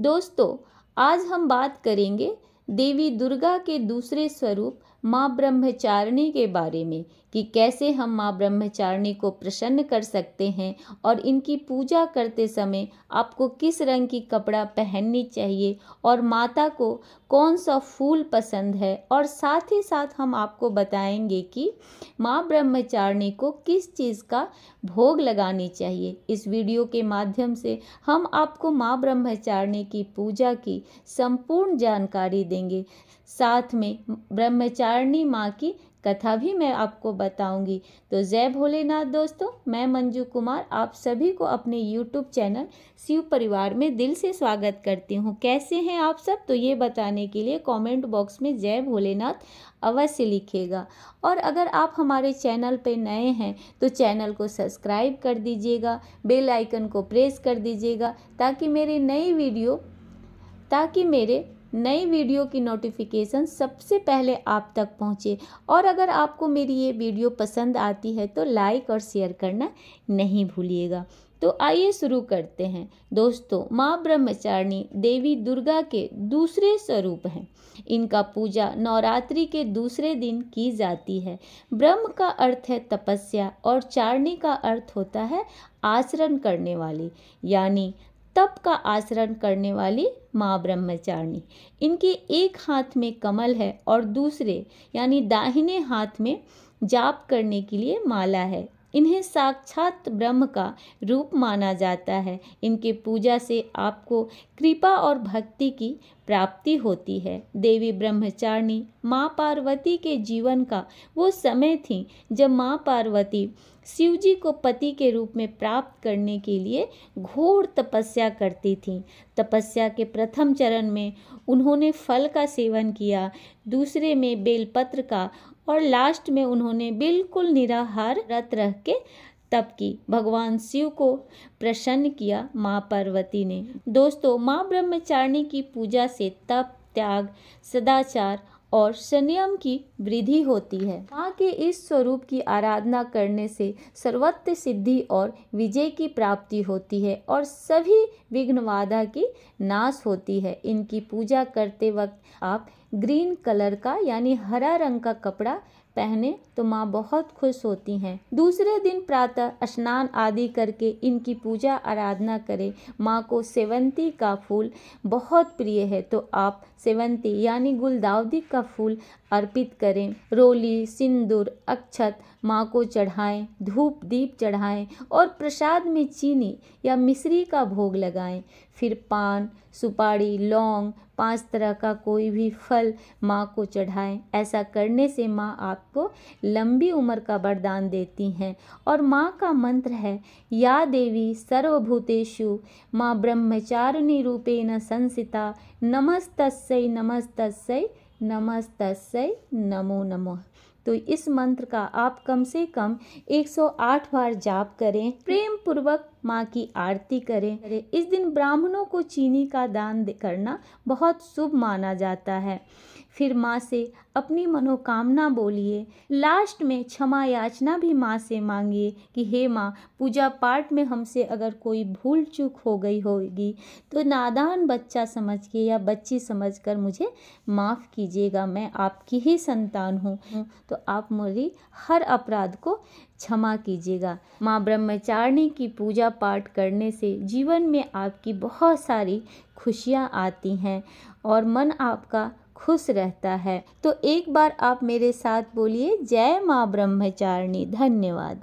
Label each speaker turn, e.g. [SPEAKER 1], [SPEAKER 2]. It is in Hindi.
[SPEAKER 1] दोस्तों आज हम बात करेंगे देवी दुर्गा के दूसरे स्वरूप माँ ब्रह्मचारिणी के बारे में कि कैसे हम माँ ब्रह्मचारिणी को प्रसन्न कर सकते हैं और इनकी पूजा करते समय आपको किस रंग की कपड़ा पहननी चाहिए और माता को कौन सा फूल पसंद है और साथ ही साथ हम आपको बताएंगे कि माँ ब्रह्मचारिणी को किस चीज़ का भोग लगानी चाहिए इस वीडियो के माध्यम से हम आपको माँ ब्रह्मचारिणी की पूजा की संपूर्ण जानकारी देंगे साथ में ब्रह्मचार तारणी माँ की कथा भी मैं आपको बताऊंगी तो जय भोलेनाथ दोस्तों मैं मंजू कुमार आप सभी को अपने यूट्यूब चैनल शिव परिवार में दिल से स्वागत करती हूँ कैसे हैं आप सब तो ये बताने के लिए कमेंट बॉक्स में जय भोलेनाथ अवश्य लिखेगा और अगर आप हमारे चैनल पे नए हैं तो चैनल को सब्सक्राइब कर दीजिएगा बेलाइकन को प्रेस कर दीजिएगा ताकि मेरे नई वीडियो ताकि मेरे नई वीडियो की नोटिफिकेशन सबसे पहले आप तक पहुंचे और अगर आपको मेरी ये वीडियो पसंद आती है तो लाइक और शेयर करना नहीं भूलिएगा तो आइए शुरू करते हैं दोस्तों माँ ब्रह्मचारिणी देवी दुर्गा के दूसरे स्वरूप हैं इनका पूजा नवरात्रि के दूसरे दिन की जाती है ब्रह्म का अर्थ है तपस्या और चारणी का अर्थ होता है आचरण करने वाली यानी तप का आचरण करने वाली माँ ब्रह्मचारिणी इनके एक हाथ में कमल है और दूसरे यानी दाहिने हाथ में जाप करने के लिए माला है इन्हें साक्षात ब्रह्म का रूप माना जाता है इनके पूजा से आपको कृपा और भक्ति की प्राप्ति होती है देवी ब्रह्मचारिणी माँ पार्वती के जीवन का वो समय थी जब माँ पार्वती शिवजी को पति के रूप में प्राप्त करने के लिए घोर तपस्या करती थीं तपस्या के प्रथम चरण में उन्होंने फल का सेवन किया दूसरे में बेलपत्र का और लास्ट में उन्होंने बिल्कुल निराहार रत रह के तप की भगवान शिव को प्रसन्न किया माँ पार्वती ने दोस्तों माँ ब्रह्मचारिणी की पूजा से तप त्याग सदाचार और संयम की वृद्धि होती है माँ के इस स्वरूप की आराधना करने से सर्वत्र सिद्धि और विजय की प्राप्ति होती है और सभी विघ्नवाधा की नाश होती है इनकी पूजा करते वक्त आप ग्रीन कलर का यानी हरा रंग का कपड़ा पहने तो माँ बहुत खुश होती हैं दूसरे दिन प्रातः स्नान आदि करके इनकी पूजा आराधना करें माँ को सेवंती का फूल बहुत प्रिय है तो आप सेवंती यानी गुलदावदी का फूल अर्पित करें रोली सिंदूर अक्षत माँ को चढ़ाएं धूप दीप चढ़ाएं और प्रसाद में चीनी या मिश्री का भोग लगाएं फिर पान सुपारी लौंग पांच तरह का कोई भी फल माँ को चढ़ाएं ऐसा करने से माँ आपको लंबी उम्र का वरदान देती हैं और माँ का मंत्र है या देवी सर्वभूतेषु माँ ब्रह्मचारिणी रूपेण संसिता नमस्त नमस्तस्यै नमस्त नमो नमो तो इस मंत्र का आप कम से कम 108 बार जाप करें प्रेम पूर्वक माँ की आरती करें इस दिन ब्राह्मणों को चीनी का दान करना बहुत शुभ माना जाता है फिर माँ से अपनी मनोकामना बोलिए लास्ट में क्षमा याचना भी माँ से मांगिए कि हे माँ पूजा पाठ में हमसे अगर कोई भूल चूक हो गई होगी तो नादान बच्चा समझ के या बच्ची समझ कर मुझे माफ़ कीजिएगा मैं आपकी ही संतान हूँ तो आप मेरी हर अपराध को क्षमा कीजिएगा माँ ब्रह्मचारिणी की पूजा पाठ करने से जीवन में आपकी बहुत सारी खुशियाँ आती हैं और मन आपका खुश रहता है तो एक बार आप मेरे साथ बोलिए जय माँ ब्रह्मचारिणी धन्यवाद